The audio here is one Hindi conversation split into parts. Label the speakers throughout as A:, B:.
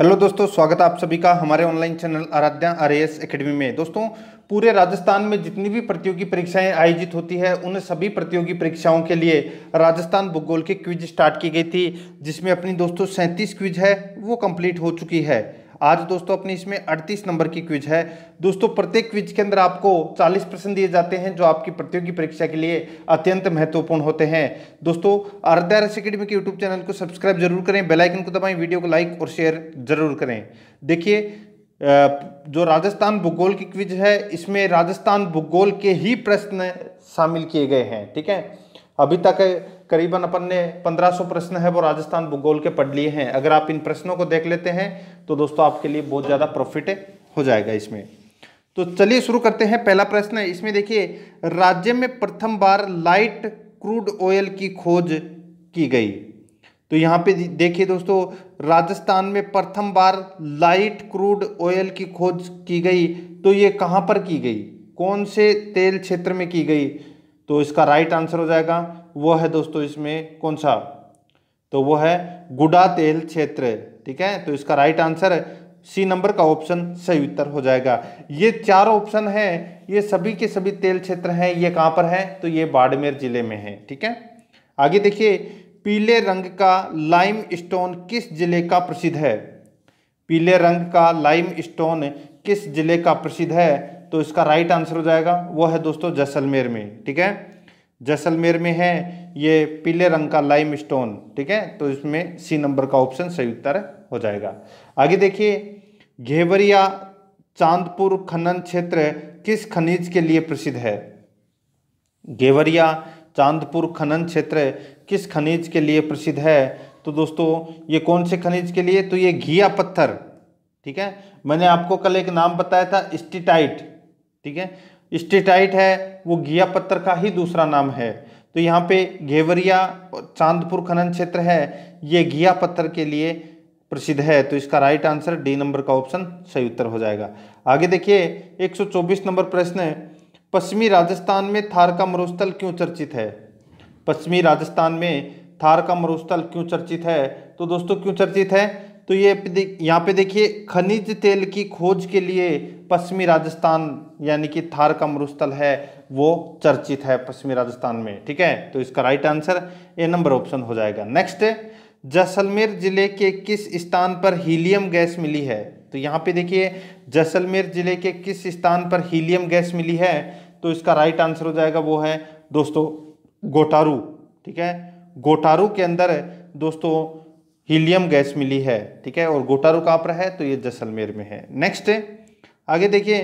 A: हेलो दोस्तों स्वागत है आप सभी का हमारे online channel Aaradhya R S academy में दोस्तों पूरे राजस्थान में जितनी भी प्रतियोगी परीक्षाएं आयोजित होती है उन सभी प्रतियोगी परीक्षाओं के लिए राजस्थान भूगोल के क्विज स्टार्ट की गई थी जिसमें अपनी दोस्तों सैंतीस क्विज है वो कंप्लीट हो चुकी है आज दोस्तों अपनी इसमें 38 नंबर की क्विज है दोस्तों प्रत्येक क्विज के अंदर आपको 40 प्रश्न दिए जाते हैं जो आपकी प्रतियोगी परीक्षा के लिए अत्यंत महत्वपूर्ण होते हैं दोस्तों आरदार अकेडमी के यूट्यूब चैनल को सब्सक्राइब जरूर करें बेलाइकन को दबाएं वीडियो को लाइक और शेयर जरूर करें देखिए जो राजस्थान भूगोल की क्विज है इसमें राजस्थान भूगोल के ही प्रश्न शामिल किए गए हैं ठीक है अभी तक करीबन अपन ने 1500 प्रश्न है वो राजस्थान भूगोल के पढ़ लिए हैं अगर आप इन प्रश्नों को देख लेते हैं तो दोस्तों आपके लिए बहुत ज़्यादा प्रॉफिट हो जाएगा इसमें तो चलिए शुरू करते हैं पहला प्रश्न है इसमें देखिए राज्य में प्रथम बार लाइट क्रूड ऑयल की खोज की गई तो यहाँ पे देखिए दोस्तों राजस्थान में प्रथम बार लाइट क्रूड ऑयल की खोज की गई तो ये कहाँ पर की गई कौन से तेल क्षेत्र में की गई तो इसका राइट आंसर हो जाएगा वो है दोस्तों इसमें कौन सा तो वो है गुडा तेल क्षेत्र ठीक है तो इसका राइट आंसर सी नंबर का ऑप्शन सही उत्तर हो जाएगा ये चार ऑप्शन है ये सभी के सभी तेल क्षेत्र हैं ये कहां पर है तो ये बाड़मेर जिले में है ठीक है आगे देखिए पीले रंग का लाइम स्टोन किस जिले का प्रसिद्ध है पीले रंग का लाइम स्टोन किस जिले का प्रसिद्ध है तो इसका राइट आंसर हो जाएगा वो है दोस्तों जैसलमेर में ठीक है जैसलमेर में है ये पीले रंग का लाइम स्टोन ठीक है तो इसमें सी नंबर का ऑप्शन सही उत्तर हो जाएगा आगे देखिए घेवरिया चांदपुर खनन क्षेत्र किस खनिज के लिए प्रसिद्ध है घेवरिया चांदपुर खनन क्षेत्र किस खनिज के लिए प्रसिद्ध है तो दोस्तों ये कौन से खनिज के लिए तो ये घिया पत्थर ठीक है मैंने आपको कल एक नाम बताया था स्टीटाइट ठीक है स्टेटाइट है वो गिया पत्थर का ही दूसरा नाम है तो यहाँ पे घेवरिया चांदपुर खनन क्षेत्र है ये गिया पत्थर के लिए प्रसिद्ध है तो इसका राइट आंसर डी नंबर का ऑप्शन सही उत्तर हो जाएगा आगे देखिए 124 नंबर प्रश्न पश्चिमी राजस्थान में थार का मरुस्थल क्यों चर्चित है पश्चिमी राजस्थान में थार का मरुस्थल क्यों चर्चित है तो दोस्तों क्यों चर्चित है तो ये यहाँ पे देखिए खनिज तेल की खोज के लिए पश्चिमी राजस्थान यानी कि थार का मरुस्थल है वो चर्चित है पश्चिमी राजस्थान में ठीक है तो इसका right answer A number option हो जाएगा नेक्स्ट जैसलमेर जिले के किस स्थान पर हीलियम गैस मिली है तो यहाँ पे देखिए जैसलमेर जिले के किस स्थान पर हीलियम गैस मिली है तो इसका राइट आंसर हो जाएगा वो है दोस्तों गोटारू ठीक है गोटारू के अंदर दोस्तों हीलियम गैस मिली है ठीक है और गोटारू कहाँ पर है तो ये जैसलमेर में है नेक्स्ट आगे देखिए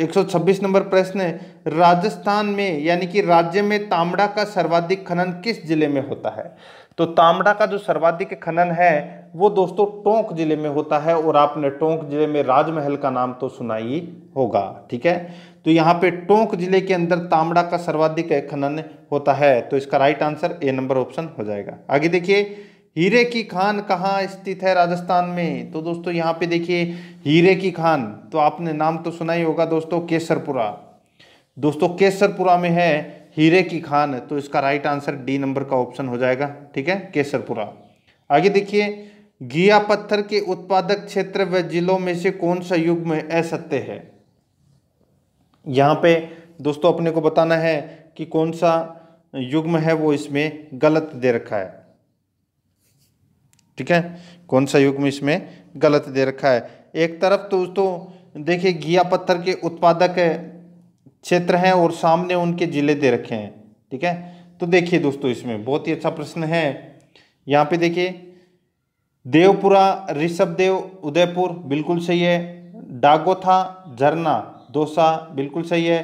A: 126 नंबर प्रश्न राजस्थान में यानी कि राज्य में तांबड़ा का सर्वाधिक खनन किस जिले में होता है तो तांबड़ा का जो सर्वाधिक खनन है वो दोस्तों टोंक जिले में होता है और आपने टोंक जिले में राजमहल का नाम तो सुना ही होगा ठीक है तो यहाँ पे टोंक जिले के अंदर तांबड़ा का सर्वाधिक खनन होता है तो इसका right answer A number option हो जाएगा आगे देखिए हीरे की खान कहाँ स्थित है राजस्थान में तो दोस्तों यहाँ पे देखिए हीरे की खान तो आपने नाम तो सुना ही होगा दोस्तों केसरपुरा दोस्तों केसरपुरा में है हीरे की खान तो इसका राइट आंसर डी नंबर का ऑप्शन हो जाएगा ठीक है केसरपुरा आगे देखिए गिया पत्थर के उत्पादक क्षेत्र व जिलों में से कौन सा युग्म असत्य है यहाँ पे दोस्तों अपने को बताना है कि कौन सा युग्म है वो इसमें गलत दे रखा है ठीक है कौन सा युग्म इसमें गलत दे रखा है एक तरफ तो दोस्तों देखिए घिया पत्थर के उत्पादक क्षेत्र हैं और सामने उनके जिले दे रखे हैं ठीक है तो देखिए दोस्तों इसमें बहुत ही अच्छा प्रश्न है यहाँ पे देखिए देवपुरा ऋषभदेव उदयपुर बिल्कुल सही है डागोथा झरना दोसा बिल्कुल सही है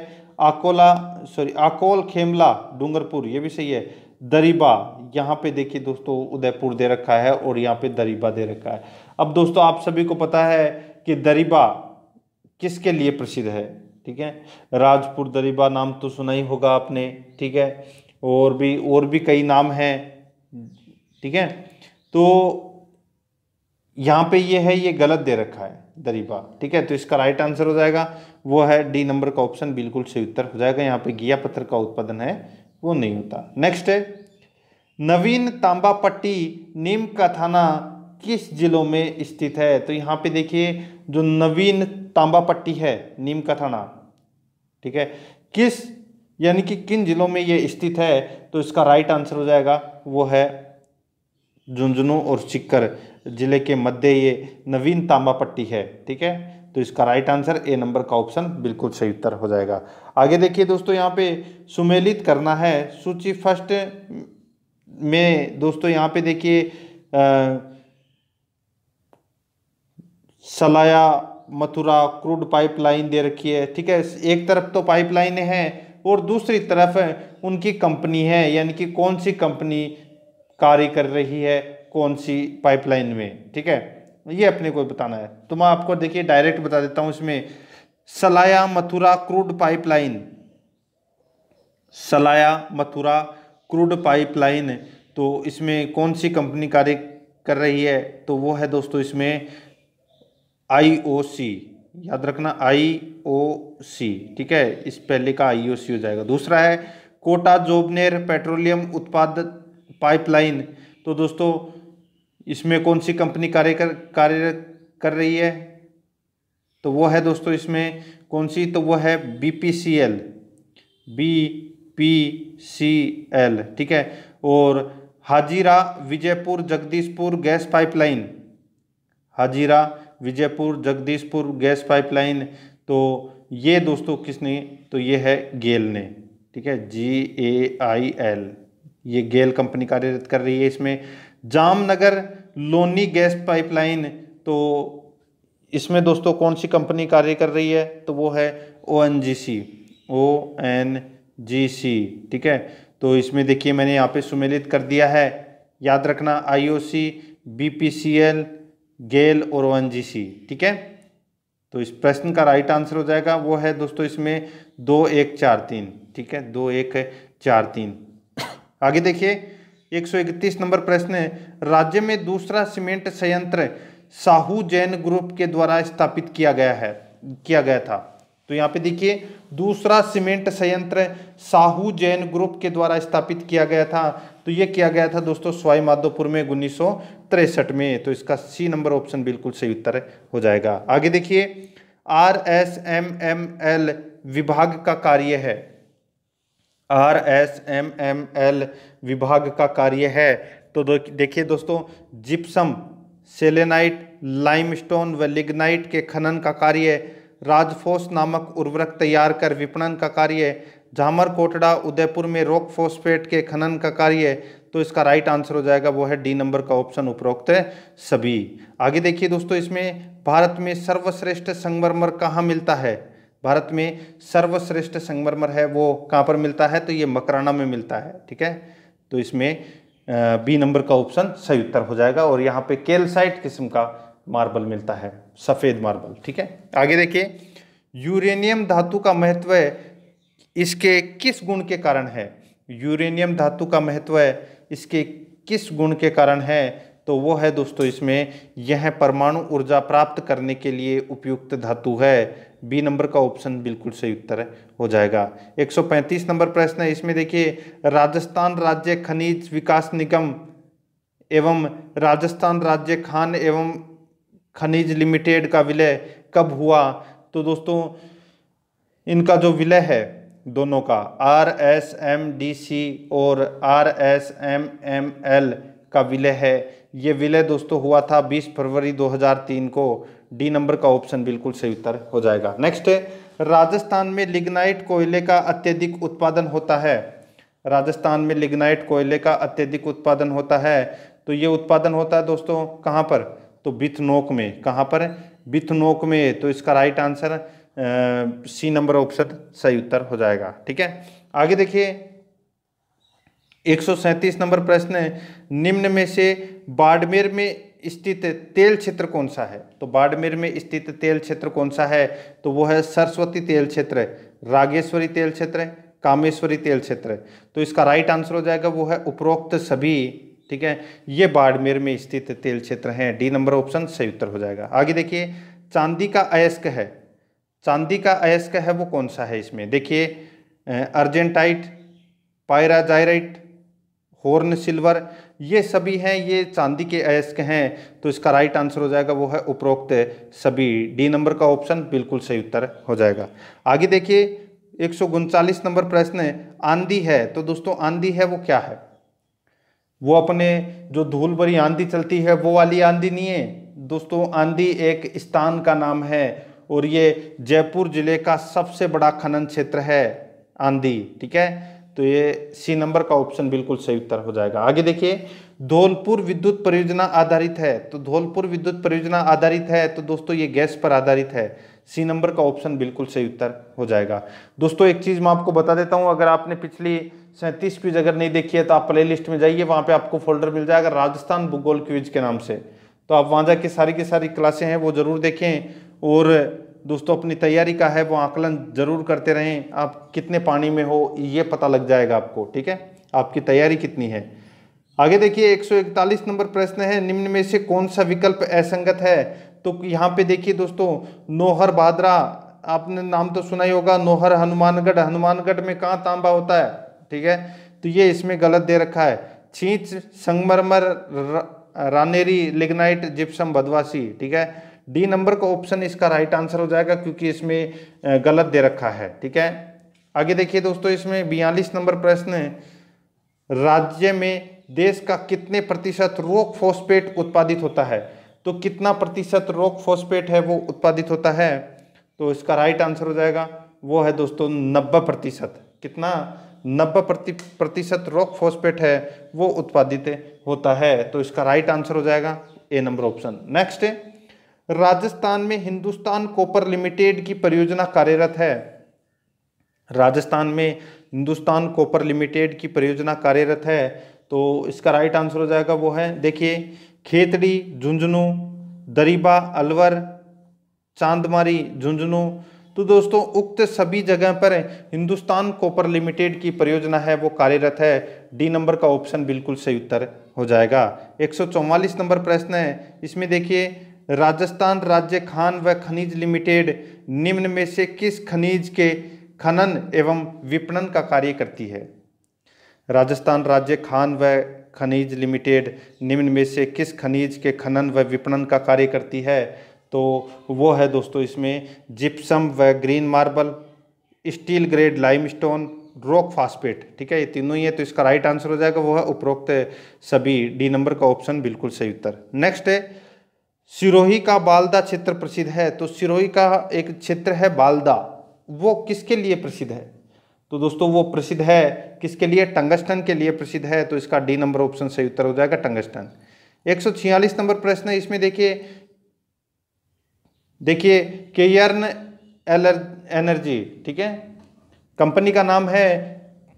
A: आकोला सॉरी आकोल खेमला डूंगरपुर ये भी सही है दरीबा यहाँ पे देखिए दोस्तों उदयपुर दे रखा है और यहाँ पे दरीबा दे रखा है अब दोस्तों आप सभी को पता है कि दरीबा किसके लिए प्रसिद्ध है ठीक है राजपुर दरीबा नाम तो सुना ही होगा आपने ठीक है और भी और भी कई नाम हैं ठीक है तो यहाँ पे ये है ये गलत दे रखा है दरीबा ठीक है तो इसका राइट आंसर हो जाएगा वो है डी नंबर का ऑप्शन बिल्कुल सही उत्तर हो जाएगा यहाँ पे गिया पत्थर का उत्पादन है वो नहीं होता नेक्स्ट है नवीन तांबापट्टी नीम का थाना किस जिलों में स्थित है तो यहाँ पे देखिए जो नवीन तांबापट्टी है नीम का थाना ठीक है किस यानी कि किन जिलों में ये स्थित है तो इसका राइट आंसर हो जाएगा वो है झुंझुनू और सिक्कर जिले के मध्य ये नवीन तांबापट्टी है ठीक है तो इसका राइट आंसर ए नंबर का ऑप्शन बिल्कुल सही उत्तर हो जाएगा आगे देखिए दोस्तों यहाँ पे सुमेलित करना है सूची फर्स्ट में दोस्तों यहाँ पे देखिए सलाया मथुरा क्रूड पाइपलाइन दे रखी है ठीक है एक तरफ तो पाइपलाइन है और दूसरी तरफ उनकी कंपनी है यानी कि कौन सी कंपनी कार्य कर रही है कौन सी पाइपलाइन में ठीक है ये अपने को बताना है तो मैं आपको देखिए डायरेक्ट बता देता हूं इसमें Salaya Mathura crude pipeline Salaya Mathura crude pipeline तो इसमें कौन सी कंपनी कार्य कर रही है तो वो है दोस्तों इसमें आईओसी याद रखना आईओसी ठीक है इस पहले का आईओसी हो जाएगा दूसरा है कोटा जोबनेर पेट्रोलियम उत्पाद पाइपलाइन तो दोस्तों इसमें कौन सी कंपनी कार्य कर कार्य कर रही है तो वो है दोस्तों इसमें कौन सी तो वो है B P C L B P C L ठीक है और Hazira Vijaypur Jagdishpur gas pipeline Hazira Vijaypur Jagdishpur gas pipeline तो ये दोस्तों किसने तो ये है गेल ने ठीक है जी ए आई एल ये गेल कंपनी कार्यरत कर रही है इसमें जामनगर लोनी गैस पाइपलाइन तो इसमें दोस्तों कौन सी कंपनी कार्य कर रही है तो वो है ओ एन जी सी ओ एन जी सी ठीक है तो इसमें देखिए मैंने यहाँ पे सुमेलित कर दिया है याद रखना I O C B P C L GAIL और ओ एन जी सी ठीक है तो इस प्रश्न का राइट आंसर हो जाएगा वो है दोस्तों इसमें दो एक चार तीन ठीक है दो एक चार तीन आगे देखिए एक सौ इकतीस नंबर प्रश्न है राज्य में दूसरा सीमेंट संयंत्र साहू जैन ग्रुप के द्वारा स्थापित किया गया है किया गया था तो यहाँ पे देखिए दूसरा सीमेंट संयंत्र साहू जैन ग्रुप के द्वारा स्थापित किया गया था तो ये किया गया था दोस्तों स्वाई माधोपुर में उन्नीस में तो इसका सी नंबर ऑप्शन बिल्कुल सही उत्तर हो जाएगा आगे देखिए R S M M L विभाग का कार्य है R S M M L विभाग का कार्य है तो देखिए दोस्तों जिप्सम सेलेनाइट लाइमस्टोन व लिग्नाइट के खनन का कार्य राजफोस नामक उर्वरक तैयार कर विपणन का कार्य झामर कोटड़ा उदयपुर में रोक फोस्फेट के खनन का कार्य तो इसका राइट आंसर हो जाएगा वो है डी नंबर का ऑप्शन उपरोक्त सभी आगे देखिए दोस्तों इसमें भारत में सर्वश्रेष्ठ संगमरमर कहाँ मिलता है भारत में सर्वश्रेष्ठ संगमरमर है वो कहाँ पर मिलता है तो ये मकराना में मिलता है ठीक है तो इसमें बी नंबर का ऑप्शन सही उत्तर हो जाएगा और यहाँ पे केलसाइट किस्म का मार्बल मिलता है सफ़ेद मार्बल ठीक है आगे देखिए यूरेनियम धातु का महत्व इसके किस गुण के कारण है यूरेनियम धातु का महत्व इसके किस गुण के कारण है तो वो है दोस्तों इसमें यह परमाणु ऊर्जा प्राप्त करने के लिए उपयुक्त धातु है बी नंबर का ऑप्शन बिल्कुल सही उत्तर हो जाएगा 135 नंबर प्रश्न है इसमें देखिए राजस्थान राज्य खनिज विकास निगम एवं राजस्थान राज्य खान एवं खनिज लिमिटेड का विलय कब हुआ तो दोस्तों इनका जो विलय है दोनों का R S M D C और R S M M L का विलय है ये विलय दोस्तों हुआ था 20 फरवरी 2003 को डी नंबर का ऑप्शन बिल्कुल सही उत्तर हो जाएगा नेक्स्ट राजस्थान में लिग्नाइट कोयले का अत्यधिक उत्पादन होता है राजस्थान में लिग्नाइट कोयले का अत्यधिक उत्पादन होता है तो ये उत्पादन होता है दोस्तों कहाँ पर तो बिथनोक में कहाँ पर बिथनोक में तो इसका right answer C number option सही उत्तर हो जाएगा ठीक है आगे देखिए एक नंबर प्रश्न है निम्न में से बाड़मेर में स्थित तेल क्षेत्र कौन सा है तो बाड़मेर में स्थित तेल क्षेत्र कौन सा है तो वो है सरस्वती तेल क्षेत्र रागेश्वरी तेल क्षेत्र कामेश्वरी तेल क्षेत्र तो इसका राइट आंसर हो जाएगा वो है उपरोक्त सभी ठीक है ये बाड़मेर में स्थित तेल क्षेत्र हैं डी नंबर ऑप्शन सही उत्तर हो जाएगा आगे देखिए चांदी का अयस्क है चांदी का अयस्क है वो कौन सा है इसमें देखिए अर्जेंटाइट पायराजाइराइट हॉर्न सिल्वर ये सभी हैं ये चांदी के अयस्क हैं तो इसका राइट आंसर हो जाएगा वो है उपरोक्त सभी डी नंबर का ऑप्शन बिल्कुल सही उत्तर हो जाएगा आगे देखिए एक नंबर प्रश्न आंधी है तो दोस्तों आंधी है वो क्या है वो अपने जो धूल भरी आंधी चलती है वो वाली आंधी नहीं है दोस्तों आंधी एक स्थान का नाम है और ये जयपुर जिले का सबसे बड़ा खनन क्षेत्र है आंधी ठीक है तो ये सी नंबर का ऑप्शन बिल्कुल सही उत्तर हो जाएगा आगे देखिए धौलपुर विद्युत परियोजना आधारित है तो धौलपुर विद्युत परियोजना आधारित है तो दोस्तों ये गैस पर आधारित है सी नंबर का ऑप्शन बिल्कुल सही उत्तर हो जाएगा दोस्तों एक चीज़ मैं आपको बता देता हूँ अगर आपने पिछली सैंतीस क्विज अगर नहीं देखी है तो आप प्ले लिस्ट में जाइए वहाँ पर आपको फोल्डर मिल जाएगा राजस्थान भूगोल क्विज के नाम से तो आप वहाँ जाके सारी की सारी क्लासें हैं वो ज़रूर देखें और दोस्तों अपनी तैयारी का है वो आकलन ज़रूर करते रहें आप कितने पानी में हो ये पता लग जाएगा आपको ठीक है आपकी तैयारी कितनी है आगे देखिए 141 नंबर प्रश्न है निम्न में से कौन सा विकल्प असंगत है तो यहाँ पे देखिए दोस्तों नोहर बादरा आपने नाम तो सुना ही होगा नोहर हनुमानगढ़ हनुमानगढ़ में कहाँ तांबा होता है ठीक है तो ये इसमें गलत दे रखा है छींच संगमरमर रानेरी लिग्नाइट जिप्सम बदवासी ठीक है डी नंबर का ऑप्शन इसका राइट आंसर हो जाएगा क्योंकि इसमें गलत दे रखा है ठीक है आगे देखिए दोस्तों इसमें बयालीस नंबर प्रश्न है राज्य में देश का कितने प्रतिशत रोक फोस्पेट उत्पादित होता है तो कितना प्रतिशत रोक फोस्पेट है वो उत्पादित होता है तो इसका राइट आंसर हो जाएगा वो है दोस्तों नब्बे प्रतिशत कितना नब्बे प्रति प्रतिशत रोक फोस्पेट है वो उत्पादित होता है तो इसका राइट आंसर हो जाएगा ए नंबर ऑप्शन नेक्स्ट है राजस्थान में हिंदुस्तान कॉपर लिमिटेड की परियोजना कार्यरत है राजस्थान में हिंदुस्तान कॉपर लिमिटेड की परियोजना कार्यरत है तो इसका राइट आंसर हो जाएगा वो है देखिए खेतड़ी झुंझुनू दरीबा अलवर चांदमारी झुंझुनू तो दोस्तों उक्त सभी जगह पर हिंदुस्तान कॉपर लिमिटेड की परियोजना है वो कार्यरत है डी नंबर का ऑप्शन बिल्कुल सही उत्तर हो जाएगा एक नंबर प्रश्न है इसमें देखिए राजस्थान राज्य खान व खनिज लिमिटेड निम्न में से किस खनिज के खनन एवं विपणन का कार्य करती है राजस्थान राज्य खान व खनिज लिमिटेड निम्न में से किस खनिज के खनन व विपणन का कार्य करती है तो वो है दोस्तों इसमें जिप्सम व green marble steel grade limestone rock phosphate ठीक है ये तीनों ही है तो इसका राइट आंसर हो जाएगा वो है उपरोक्त सभी डी नंबर का ऑप्शन बिल्कुल सही उत्तर नेक्स्ट है सिरोही का बालदा क्षेत्र प्रसिद्ध है तो सिरोही का एक क्षेत्र है बालदा वो किसके लिए प्रसिद्ध है तो दोस्तों वो प्रसिद्ध है किसके लिए टंगस्टन के लिए प्रसिद्ध है तो इसका डी नंबर ऑप्शन सही उत्तर हो जाएगा टंगस्टन 146 नंबर प्रश्न इसमें देखिए देखिए केयर्न एलर एनर्जी ठीक है कंपनी का नाम है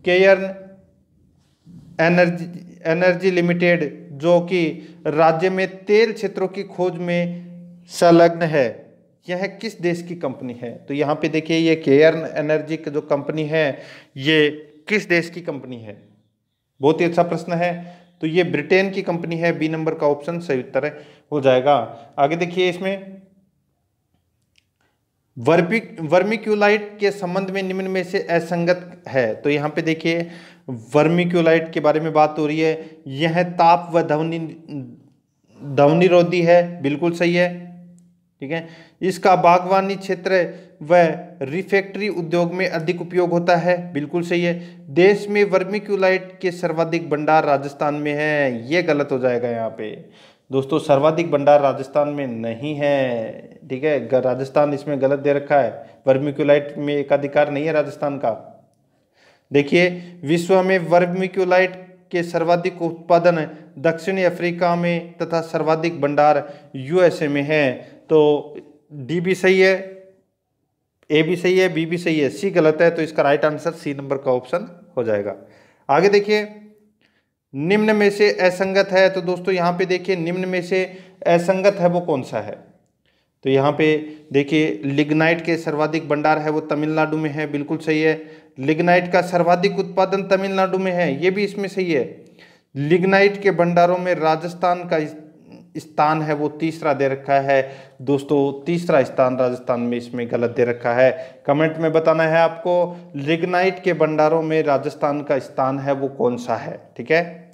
A: केयर्न एनर्जी एनर्जी लिमिटेड जो कि राज्य में तेल क्षेत्रों की खोज में संलग्न है यह किस देश की कंपनी है तो यहाँ पे देखिए ये केयर्न एनर्जी की जो कंपनी है ये किस देश की कंपनी है बहुत ही अच्छा प्रश्न है तो ये ब्रिटेन की कंपनी है बी नंबर का ऑप्शन सही उत्तर हो जाएगा आगे देखिए इसमें वर्मिक वर्मिक्यूलाइट के संबंध में निम्न में से असंगत है तो यहाँ पे देखिए वर्मिक्यूलाइट के बारे में बात हो रही है यह ताप व ध्वनि रोधी है बिल्कुल सही है ठीक है इसका बागवानी क्षेत्र व रिफेक्ट्री उद्योग में अधिक उपयोग होता है बिल्कुल सही है देश में वर्मिक्यूलाइट के सर्वाधिक भंडार राजस्थान में है यह गलत हो जाएगा यहाँ पे दोस्तों सर्वाधिक भंडार राजस्थान में नहीं है ठीक है राजस्थान इसमें गलत दे रखा है वर्मिक्यूलाइट में एकाधिकार नहीं है राजस्थान का देखिए विश्व में वर्मिक्यूलाइट के सर्वाधिक उत्पादन दक्षिणी अफ्रीका में तथा सर्वाधिक भंडार यूएसए में है तो डी भी सही है ए भी सही है बी भी सही है सी गलत है तो इसका राइट आंसर सी नंबर का ऑप्शन हो जाएगा आगे देखिए निम्न में से असंगत है तो दोस्तों यहाँ पे देखिए निम्न में से असंगत है वो कौन सा है तो यहाँ पे देखिए लिग्नाइट के सर्वाधिक भंडार है वो तमिलनाडु में है बिल्कुल सही है लिग्नाइट का सर्वाधिक उत्पादन तमिलनाडु में है ये भी इसमें सही है लिग्नाइट के भंडारों में राजस्थान का स्थान है वो तीसरा दे रखा है दोस्तों तीसरा स्थान राजस्थान में इसमें गलत दे रखा है कमेंट में बताना है आपको लिग्नाइट के भंडारों में राजस्थान का स्थान है वो कौन सा है ठीक है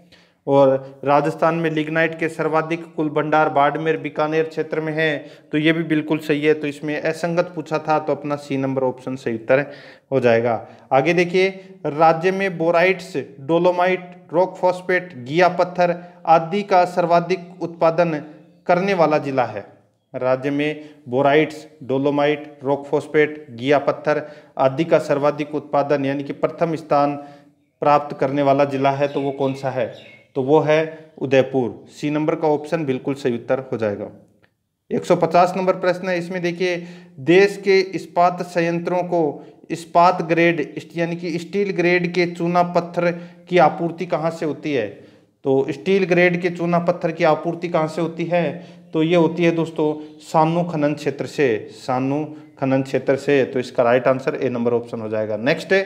A: और राजस्थान में लिग्नाइट के सर्वाधिक कुल भंडार बाड़मेर बीकानेर क्षेत्र में है तो ये भी बिल्कुल सही है तो इसमें असंगत पूछा था तो अपना सी नंबर ऑप्शन सही उत्तर हो जाएगा आगे देखिए राज्य में बोराइट्स डोलोमाइट रॉक फॉस्फेट गिया पत्थर आदि का सर्वाधिक उत्पादन करने वाला जिला है राज्य में बोराइट्स डोलोमाइट रॉक फॉस्फेट गिया पत्थर आदि का सर्वाधिक उत्पादन यानी कि प्रथम स्थान प्राप्त करने वाला जिला है तो वो कौन सा है तो वो है उदयपुर सी नंबर का ऑप्शन बिल्कुल सही उत्तर हो जाएगा 150 नंबर प्रश्न है इसमें देखिए देश के इस्पात संयंत्रों को इस्पात ग्रेड यानी कि स्टील ग्रेड के चूना पत्थर की आपूर्ति कहाँ से होती है तो स्टील ग्रेड के चूना पत्थर की आपूर्ति कहाँ से होती है तो ये होती है दोस्तों सानू खनन क्षेत्र से सानू खनन क्षेत्र से तो इसका right answer A number option हो जाएगा नेक्स्ट है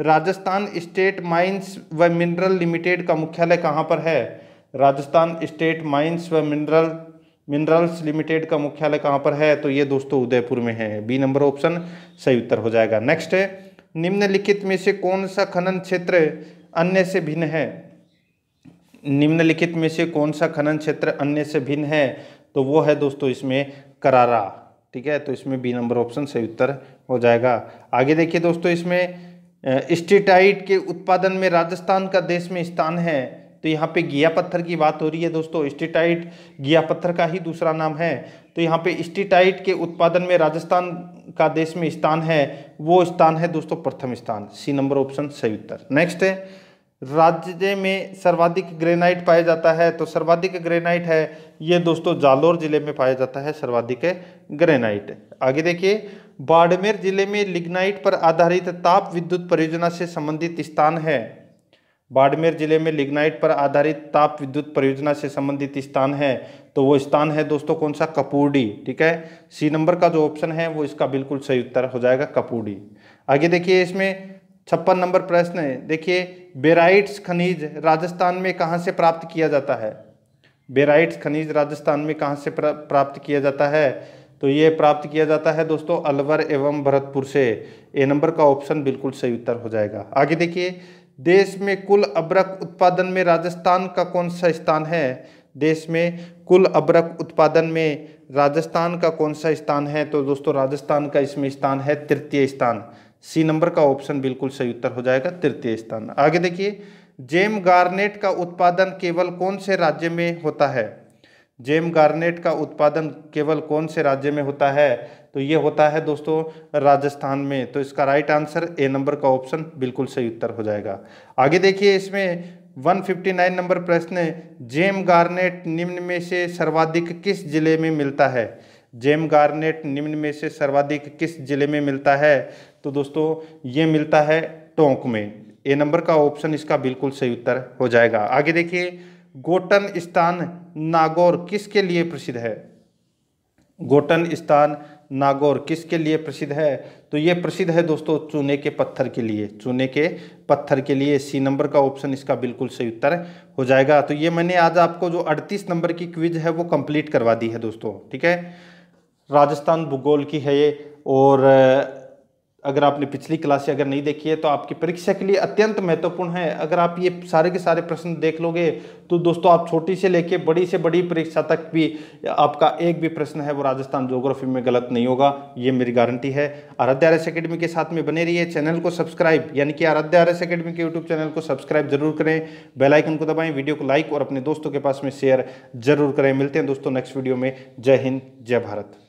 A: राजस्थान स्टेट माइंस व मिनरल लिमिटेड का मुख्यालय कहाँ पर है राजस्थान स्टेट माइंस व मिनरल मिनरल्स लिमिटेड का मुख्यालय कहाँ पर है तो ये दोस्तों उदयपुर में है बी नंबर ऑप्शन सही उत्तर हो जाएगा नेक्स्ट है निम्नलिखित में से कौन सा खनन क्षेत्र अन्य से भिन्न है निम्नलिखित में से कौन सा खनन क्षेत्र अन्य से भिन्न है तो वो है दोस्तों इसमें करारा ठीक है तो इसमें बी नंबर ऑप्शन सही उत्तर हो जाएगा आगे देखिए दोस्तों इसमें स्टेटाइट के उत्पादन में राजस्थान का देश में स्थान है तो यहाँ पे गिया पत्थर की बात हो रही है दोस्तों स्टेटाइट गिया पत्थर का ही दूसरा नाम है तो यहाँ पे स्टेटाइट के उत्पादन में राजस्थान का देश में स्थान है वो स्थान है दोस्तों प्रथम स्थान सी नंबर ऑप्शन सही उत्तर नेक्स्ट है राज्य में सर्वाधिक ग्रेनाइट पाया जाता है तो सर्वाधिक ग्रेनाइट है ये दोस्तों जालोर जिले में पाया जाता है सर्वाधिक ग्रेनाइट आगे देखिए बाड़मेर जिले में लिग्नाइट पर आधारित ताप विद्युत परियोजना से संबंधित स्थान है बाड़मेर जिले में लिग्नाइट पर आधारित ताप विद्युत परियोजना से संबंधित स्थान है तो वो स्थान है दोस्तों कौन सा कपूरडी ठीक है सी नंबर का जो ऑप्शन है वो इसका बिल्कुल सही उत्तर हो जाएगा कपूरडी आगे देखिए इसमें छप्पन नंबर प्रश्न है देखिए बेराइट्स खनिज राजस्थान में कहाँ से प्राप्त किया जाता है बेराइट्स खनिज राजस्थान में कहाँ से प्राप्त किया जाता है तो ये प्राप्त किया जाता है दोस्तों अलवर एवं भरतपुर से ए नंबर का ऑप्शन बिल्कुल सही उत्तर हो जाएगा आगे देखिए देश में कुल अबरक उत्पादन में राजस्थान का कौन सा स्थान है देश में कुल अबरक उत्पादन में राजस्थान का कौन सा स्थान है तो दोस्तों राजस्थान का इसमें स्थान है तृतीय स्थान सी नंबर का ऑप्शन बिल्कुल सही उत्तर हो जाएगा तृतीय स्थान आगे देखिए जेम गार्नेट का उत्पादन केवल कौन से राज्य में होता है जेम गार्नेट का उत्पादन केवल कौन से राज्य में होता है तो ये होता है दोस्तों राजस्थान में तो इसका राइट आंसर ए नंबर का ऑप्शन बिल्कुल सही उत्तर हो जाएगा आगे देखिए इसमें 159 नंबर प्रश्न जेम गार्नेट निम्न में से सर्वाधिक किस जिले में मिलता है जेम गार्नेट निम्न में से सर्वाधिक किस जिले में मिलता है तो दोस्तों ये मिलता है टोंक में ए नंबर का ऑप्शन इसका बिल्कुल सही उत्तर हो जाएगा आगे देखिए गोटन स्थान नागौर किसके लिए प्रसिद्ध है गोटन स्थान नागौर किसके लिए प्रसिद्ध है तो ये प्रसिद्ध है दोस्तों चूने के पत्थर के लिए चूने के पत्थर के लिए सी नंबर का ऑप्शन इसका बिल्कुल सही उत्तर हो जाएगा तो ये मैंने आज आपको जो 38 नंबर की क्विज है वो कंप्लीट करवा दी है दोस्तों ठीक है राजस्थान भूगोल की है ये और अगर आपने पिछली क्लास अगर नहीं देखी है तो आपकी परीक्षा के लिए अत्यंत महत्वपूर्ण है अगर आप ये सारे के सारे प्रश्न देख लोगे तो दोस्तों आप छोटी से लेके बड़ी से बड़ी परीक्षा तक भी आपका एक भी प्रश्न है वो राजस्थान ज्योग्राफी में गलत नहीं होगा ये मेरी गारंटी है आराध्या आर्यस अकेडमी के साथ में बने रही चैनल को सब्सक्राइब यानी कि आराध्या आर्यस अकेडमी के यूट्यूब चैनल को सब्सक्राइब जरूर करें बेलाइकन को दबाएँ वीडियो को लाइक और अपने दोस्तों के पास में शेयर जरूर करें मिलते हैं दोस्तों नेक्स्ट वीडियो में जय हिंद जय भारत